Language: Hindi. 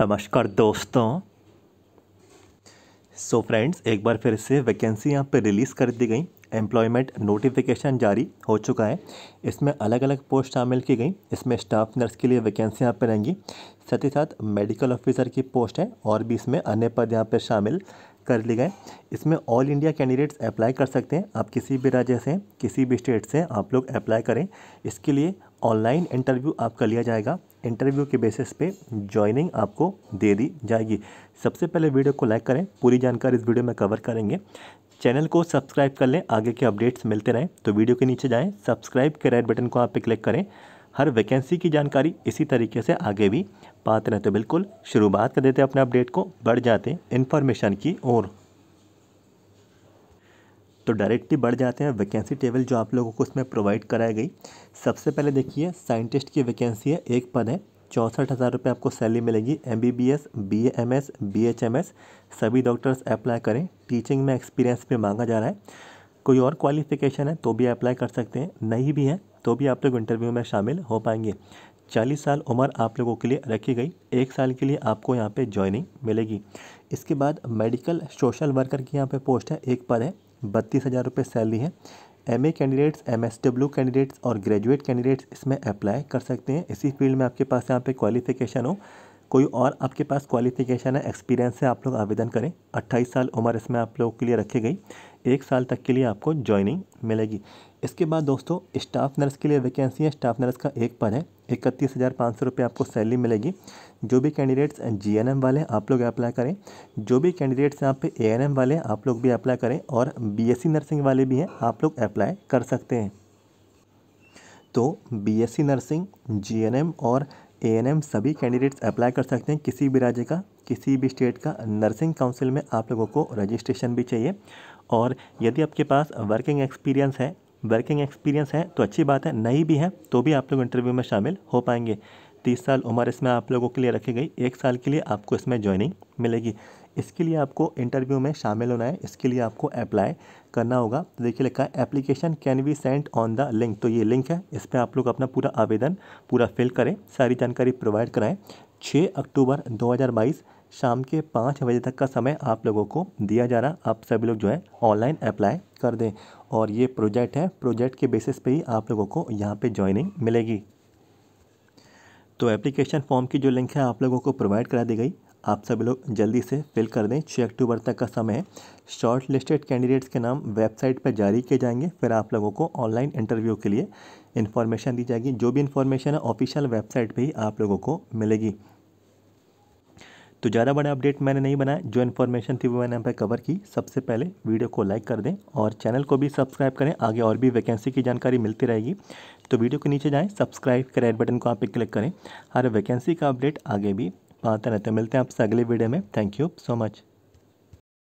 नमस्कार दोस्तों सो so फ्रेंड्स एक बार फिर से वैकेंसी यहाँ पे रिलीज़ कर दी गई एम्प्लॉयमेंट नोटिफिकेशन जारी हो चुका है इसमें अलग अलग पोस्ट शामिल की गई इसमें स्टाफ नर्स के लिए वैकेंसी यहाँ पर रहेंगी साथ ही साथ मेडिकल ऑफिसर की पोस्ट है और भी इसमें अन्य पद यहाँ पर शामिल कर लिए गए इसमें ऑल इंडिया कैंडिडेट्स अप्लाई कर सकते हैं आप किसी भी राज्य से किसी भी स्टेट से आप लोग अप्लाई करें इसके लिए ऑनलाइन इंटरव्यू आपका लिया जाएगा इंटरव्यू के बेसिस पे जॉइनिंग आपको दे दी जाएगी सबसे पहले वीडियो को लाइक करें पूरी जानकारी इस वीडियो में कवर करेंगे चैनल को सब्सक्राइब कर लें आगे के अपडेट्स मिलते रहें तो वीडियो के नीचे जाएं सब्सक्राइब के रेड बटन को आप पे क्लिक करें हर वैकेंसी की जानकारी इसी तरीके से आगे भी पाते रहें तो बिल्कुल शुरुआत कर देते अपने अपडेट को बढ़ जाते हैं इन्फॉर्मेशन की ओर तो डायरेक्टली बढ़ जाते हैं वैकेंसी टेबल जो आप लोगों को उसमें प्रोवाइड कराई गई सबसे पहले देखिए साइंटिस्ट की वैकेंसी है एक पद है चौंसठ हज़ार रुपये आपको सैलरी मिलेगी M B B S B M S B H M S सभी डॉक्टर्स अप्लाई करें टीचिंग में एक्सपीरियंस भी मांगा जा रहा है कोई और क्वालिफिकेशन है तो भी अप्लाई कर सकते हैं नहीं भी है तो भी आप लोग इंटरव्यू में शामिल हो पाएंगे चालीस साल उम्र आप लोगों के लिए रखी गई एक साल के लिए आपको यहाँ पे ज्वाइनिंग मिलेगी इसके बाद मेडिकल सोशल वर्कर की यहाँ पे पोस्ट है एक पद है बत्तीस हज़ार रुपये सैलरी है एमए कैंडिडेट्स एमएसडब्ल्यू कैंडिडेट्स और ग्रेजुएट कैंडिडेट्स इसमें अप्लाई कर सकते हैं इसी फील्ड में आपके पास यहाँ पे क्वालिफिकेशन हो कोई और आपके पास क्वालिफिकेशन है एक्सपीरियंस है आप लोग आवेदन करें अट्ठाईस साल उम्र इसमें आप लोगों के लिए रखी गई एक साल तक के लिए आपको ज्वाइनिंग मिलेगी इसके बाद दोस्तों स्टाफ नर्स के लिए वैकेंसी है स्टाफ नर्स का एक पद है इकतीस हज़ार पाँच सौ रुपये आपको सैलरी मिलेगी जो भी कैंडिडेट्स जी एन एम वाले हैं आप लोग अप्लाई करें जो भी कैंडिडेट्स यहाँ पे ए एन एम वाले हैं आप लोग भी अप्लाई करें और बी एस सी नर्सिंग वाले भी हैं आप लोग अप्लाई कर सकते हैं तो B S C nursing G N M और ए एन एम सभी कैंडिडेट्स अप्लाई कर सकते हैं किसी भी राज्य का किसी भी स्टेट का नर्सिंग काउंसिल में आप लोगों को रजिस्ट्रेशन भी चाहिए और यदि आपके पास वर्किंग एक्सपीरियंस है वर्किंग एक्सपीरियंस है तो अच्छी बात है नहीं भी है तो भी आप लोग इंटरव्यू में शामिल हो पाएंगे तीस साल उम्र इसमें आप लोगों के लिए रखी गई एक साल के लिए आपको इसमें ज्वाइनिंग मिलेगी इसके लिए आपको इंटरव्यू में शामिल होना है इसके लिए आपको अप्लाई करना होगा तो देखिए लिखा है application can be sent on the link तो ये लिंक है इस पर आप लोग अपना पूरा आवेदन पूरा फिल करें सारी जानकारी प्रोवाइड कराएं 6 अक्टूबर 2022 शाम के पाँच बजे तक का समय आप लोगों को दिया जा रहा आप सभी लोग जो है ऑनलाइन अप्लाई कर दें और ये प्रोजेक्ट है प्रोजेक्ट के बेसिस पे ही आप लोगों को यहाँ पे ज्वाइनिंग मिलेगी तो एप्लीकेशन फॉर्म की जो लिंक है आप लोगों को प्रोवाइड करा दी गई आप सभी लोग जल्दी से फिल कर दें छः अक्टूबर तक का समय है शॉर्ट लिस्टेड कैंडिडेट्स के नाम वेबसाइट पर जारी किए जाएंगे फिर आप लोगों को ऑनलाइन इंटरव्यू के लिए इन्फॉर्मेशन दी जाएगी जो भी इन्फॉर्मेशन है ऑफिशियल वेबसाइट पर ही आप लोगों को मिलेगी तो ज़्यादा बड़े अपडेट मैंने नहीं बनाया जो इन्फॉर्मेशन थी वो मैंने यहाँ पर कवर की सबसे पहले वीडियो को लाइक कर दें और चैनल को भी सब्सक्राइब करें आगे और भी वैकेंसी की जानकारी मिलती रहेगी तो वीडियो के नीचे जाएँ सब्सक्राइब के रेड बटन को आप क्लिक करें हर वैकेंसी का अपडेट आगे भी पाते रहते हैं मिलते हैं आपसे अगले वीडियो में थैंक यू सो मच